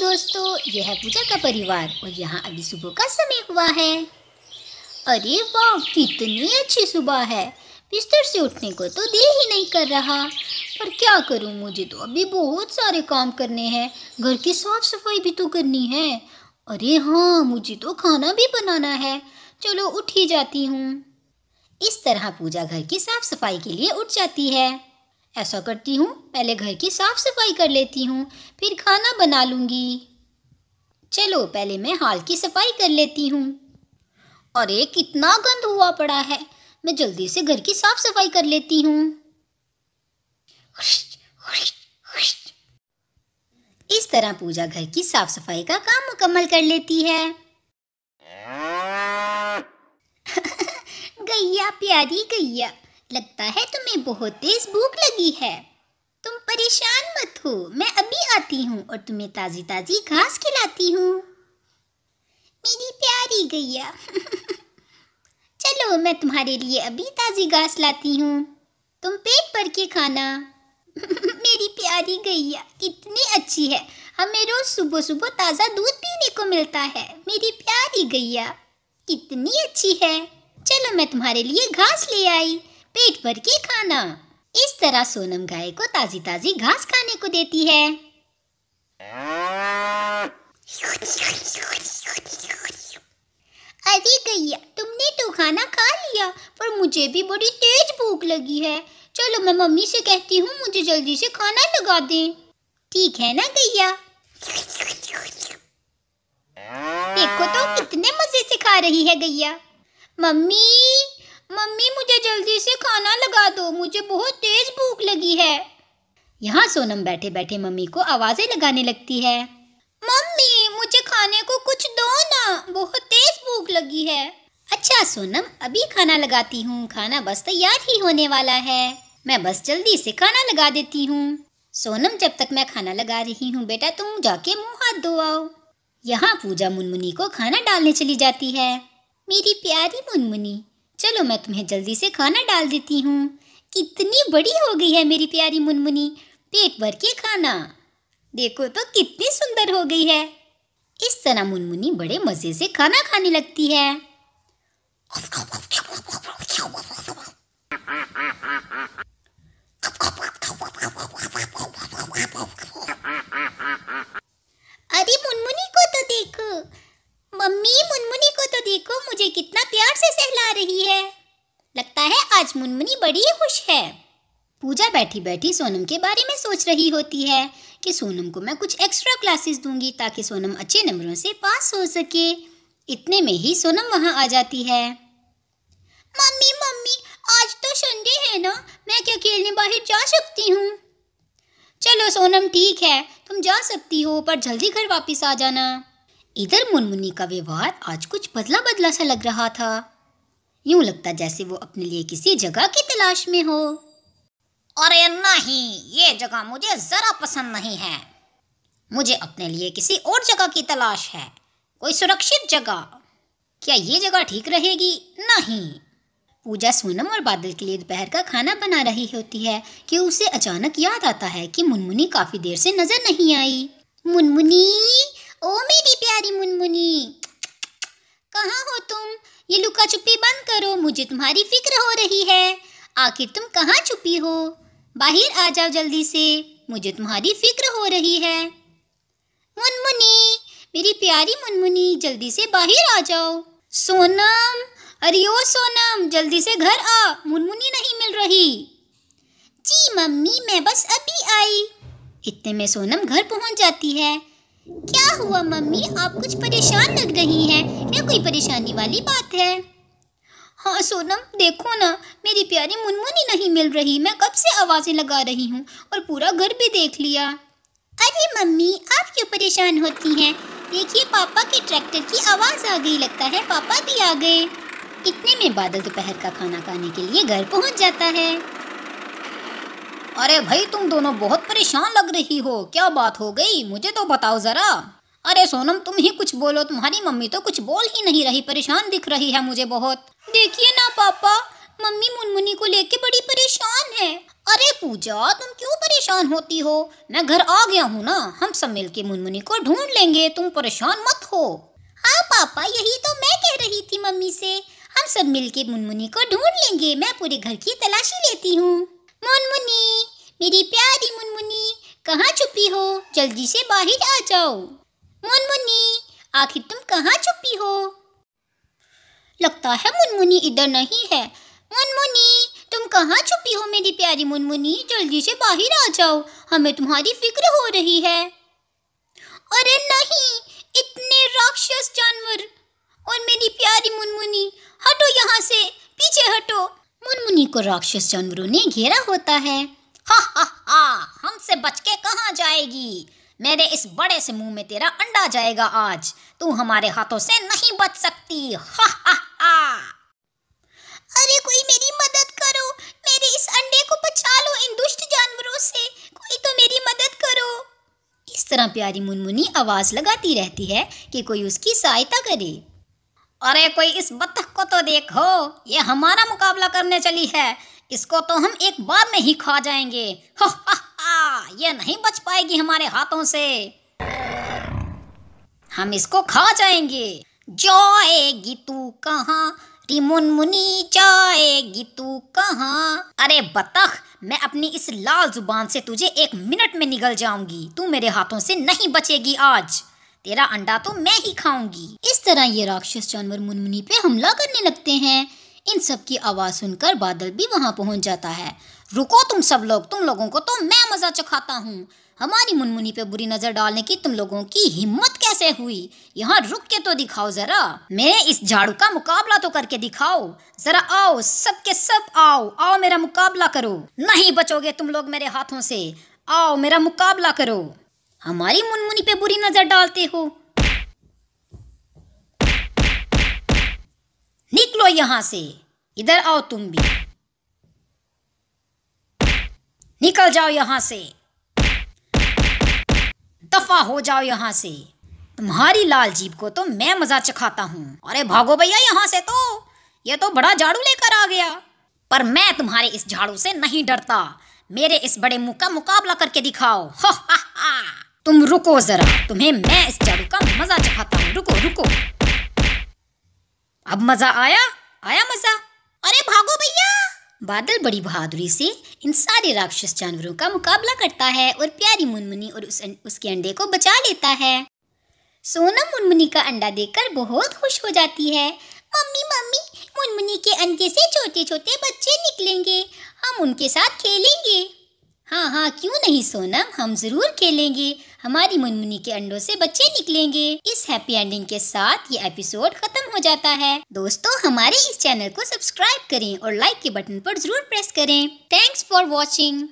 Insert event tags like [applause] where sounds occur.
दोस्तों यह है पूजा का परिवार और यहाँ अभी सुबह का समय हुआ है अरे वाह कितनी अच्छी सुबह है बिस्तर से उठने को तो दिल ही नहीं कर रहा पर क्या करूँ मुझे तो अभी बहुत सारे काम करने हैं घर की साफ सफाई भी तो करनी है अरे हाँ मुझे तो खाना भी बनाना है चलो उठ ही जाती हूँ इस तरह पूजा घर की साफ सफाई के लिए उठ जाती है ऐसा करती हूँ पहले घर की साफ़ सफाई कर लेती हूँ फिर खाना बना लूँगी चलो पहले मैं हाल की सफाई कर लेती हूँ अरे कितना गंद हुआ पड़ा है मैं जल्दी से घर की साफ सफाई कर लेती हूँ इस तरह पूजा घर की साफ सफाई का काम मुकम्मल कर लेती है [laughs] गैया प्यारी गैया लगता है तुम्हें बहुत तेज भूख लगी है तुम परेशान मत हो मैं अभी आती हूँ और तुम्हें ताज़ी ताज़ी घास खिलाती हूँ मेरी प्यारी गैया [laughs] चलो मैं तुम्हारे लिए अभी ताज़ी घास लाती हूँ तुम पेट भर के खाना [laughs] मेरी प्यारी गैया कितनी अच्छी है हमें रोज़ सुबह सुबह ताज़ा दूध पीने को मिलता है मेरी प्यारी गैया कितनी अच्छी है चलो मैं तुम्हारे लिए घास ले आई पेट भर के खाना इस तरह सोनम गाय को ताजी ताजी घास खाने को देती है अरे गैया तुमने तो खाना खा लिया पर मुझे भी बड़ी तेज भूख लगी है चलो मैं मम्मी से कहती हूँ मुझे जल्दी से खाना लगा दें ठीक है ना गैया देखो तो कितने मजे से खा रही है गैया मम्मी मम्मी मुझे जल्दी से खाना लगा दो मुझे बहुत तेज भूख लगी है यहाँ सोनम बैठे बैठे मम्मी को आवाजें लगाने लगती है मम्मी मुझे खाने को कुछ दो ना बहुत तेज भूख लगी है अच्छा सोनम अभी खाना लगाती हूँ खाना बस तैयार ही होने वाला है मैं बस जल्दी से खाना लगा देती हूँ सोनम जब तक मैं खाना लगा रही हूँ बेटा तुम जाके मुँह हाथ धो आओ यहाँ पूजा मुनमुनी को खाना डालने चली जाती है मेरी प्यारी मुनमुनी चलो मैं तुम्हें जल्दी से खाना डाल देती हूँ कितनी बड़ी हो गई है मेरी प्यारी मुनमुनी पेट भर के खाना देखो तो कितनी सुंदर हो गई है इस तरह मुनमुनी बड़े मज़े से खाना खाने लगती है अरे मुनमुनी को तो देखो मम्मी मुनमुनी देखो मुझे कितना प्यार से सहला रही है लगता है आज मुनमुनी बड़ी खुश है पूजा बैठी बैठी सोनम के बारे में सोच रही होती है कि सोनम को मैं कुछ एक्स्ट्रा क्लासेस दूंगी ताकि सोनम अच्छे नंबरों से पास हो सके इतने में ही सोनम वहाँ आ जाती है मम्मी मम्मी आज तो संडे है ना मैं क्या खेलने बाहर जा सकती हूँ चलो सोनम ठीक है तुम जा सकती हो पर जल्दी घर वापस आ जाना इधर मुनमुनी का व्यवहार आज कुछ बदला बदला सा लग रहा था यूं लगता जैसे वो अपने लिए किसी जगह की तलाश में हो अरे नहीं ये जगह मुझे ज़रा पसंद नहीं है मुझे अपने लिए किसी और जगह की तलाश है कोई सुरक्षित जगह क्या ये जगह ठीक रहेगी नहीं पूजा सोनम और बादल के लिए दोपहर का खाना बना रही होती है कि उसे अचानक याद आता है कि मुनमुनी काफ़ी देर से नज़र नहीं आई मुनमुनी ओ मेरी प्यारी मुनमुनी कहाँ हो तुम ये लुका छुपी बंद करो मुझे तुम्हारी फिक्र हो रही है आखिर तुम कहाँ छुपी हो बाहर आ जाओ जल्दी से मुझे तुम्हारी फिक्र हो रही है मुनमुनी मेरी प्यारी मुनमुनी जल्दी से बाहर आ जाओ सोनम अरे ओ सोनम जल्दी से घर आ मुनमुनी नहीं मिल रही जी मम्मी मैं बस अभी आई इतने में सोनम घर पहुंच जाती है क्या हुआ मम्मी आप कुछ परेशान लग रही हैं क्या कोई परेशानी वाली बात है हाँ सोनम देखो ना मेरी प्यारी मुनमुनी नहीं मिल रही मैं कब से आवाज़ें लगा रही हूँ और पूरा घर भी देख लिया अरे मम्मी आप क्यों परेशान होती हैं देखिए पापा के ट्रैक्टर की आवाज़ आ गई लगता है पापा भी आ गए इतने में बादल दोपहर का खाना खाने के लिए घर पहुँच जाता है अरे भाई तुम दोनों बहुत परेशान लग रही हो क्या बात हो गई मुझे तो बताओ ज़रा अरे सोनम तुम ही कुछ बोलो तुम्हारी मम्मी तो कुछ बोल ही नहीं रही परेशान दिख रही है मुझे बहुत देखिए ना पापा मम्मी मुनमुनी को लेके बड़ी परेशान है अरे पूजा तुम क्यों परेशान होती हो मैं घर आ गया हूँ ना हम सब मिल के मुनमुनी को ढूंढ लेंगे तुम परेशान मत हो हाँ पापा यही तो मैं कह रही थी मम्मी से हम सब मिल के मुनमुनी को ढूंढ लेंगे मैं पूरे घर की तलाशी लेती हूँ मुनमुनी मेरी प्यारी मुनमुनी कहाँ छुपी हो जल्दी से बाहर आ जाओ मुनमुनी आखिर तुम कहाँ छुपी हो लगता है मुनमुनी इधर नहीं है मुनमुनी तुम कहाँ छुपी हो मेरी प्यारी मुनमुनी जल्दी से बाहर आ जाओ हमें तुम्हारी फिक्र हो रही है अरे नहीं इतने राक्षस जानवर और मेरी प्यारी मुनमुनी हटो यहाँ से पीछे हटो मुनमुनी को राक्षस जानवरों ने घेरा होता है हा हा हमसे बच के कहाँ जाएगी मेरे इस बड़े से मुंह में तेरा अंडा जाएगा आज तू हमारे हाथों से नहीं बच सकती हा हा हा अरे कोई मेरी मदद करो मेरे इस अंडे को बचा लो इन दुष्ट जानवरों से कोई तो मेरी मदद करो इस तरह प्यारी मुनमुनी आवाज लगाती रहती है कि कोई उसकी सहायता करे अरे कोई इस बत्तख को तो देखो ये हमारा मुकाबला करने चली है इसको तो हम एक बार में ही खा जाएंगे ये नहीं बच पाएगी हमारे हाथों से हम इसको खा जाएंगे जाएगी तू कहाँ रिमुन मुनी जाएगी तू कहा अरे बतख मैं अपनी इस लाल जुबान से तुझे एक मिनट में निगल जाऊंगी तू मेरे हाथों से नहीं बचेगी आज तेरा अंडा तो मैं ही खाऊंगी इस तरह ये राक्षस जानवर मुनमुनी पे हमला करने लगते हैं इन सब की आवाज़ सुनकर बादल भी वहाँ पहुँच जाता है रुको तुम सब लोग तुम लोगों को तो मैं मज़ा चखाता हूँ हमारी मुनमुनी पे बुरी नज़र डालने की तुम लोगों की हिम्मत कैसे हुई यहाँ रुक के तो दिखाओ ज़रा मेरे इस झाड़ू का मुकाबला तो करके दिखाओ ज़रा आओ सब के सब आओ आओ मेरा मुकाबला करो नहीं बचोगे तुम लोग मेरे हाथों से आओ मेरा मुकाबला करो हमारी मुनमुनी पे बुरी नज़र डालते हो निकलो यहाँ से इधर आओ तुम भी निकल जाओ यहाँ से दफा हो जाओ यहाँ से तुम्हारी लाल जीप को तो मैं मजा चखाता हूं अरे भागो भैया यहाँ से तो ये तो बड़ा झाड़ू लेकर आ गया पर मैं तुम्हारे इस झाड़ू से नहीं डरता मेरे इस बड़े मुंह का मुकाबला करके दिखाओ [laughs] हा हा हा। तुम रुको जरा तुम्हें मैं इस झाड़ू का मजा चखाता हूँ रुको रुको अब मजा आया आया मजा अरे भागो भैया बादल बड़ी बहादुरी से इन सारे राक्षस जानवरों का मुकाबला करता है और प्यारी मुनमुनी और उस अं, उसके अंडे को बचा लेता है सोनम मुनमुनी का अंडा देखकर बहुत खुश हो जाती है मम्मी मम्मी मुनमुनी के अंडे से छोटे छोटे बच्चे निकलेंगे हम उनके साथ खेलेंगे हाँ हाँ क्यों नहीं सोनम हम जरूर खेलेंगे हमारी मुनमुनी के अंडों से बच्चे निकलेंगे इस हैप्पी एंडिंग के साथ ये एपिसोड खत्म हो जाता है दोस्तों हमारे इस चैनल को सब्सक्राइब करें और लाइक के बटन पर जरूर प्रेस करें थैंक्स फॉर वॉचिंग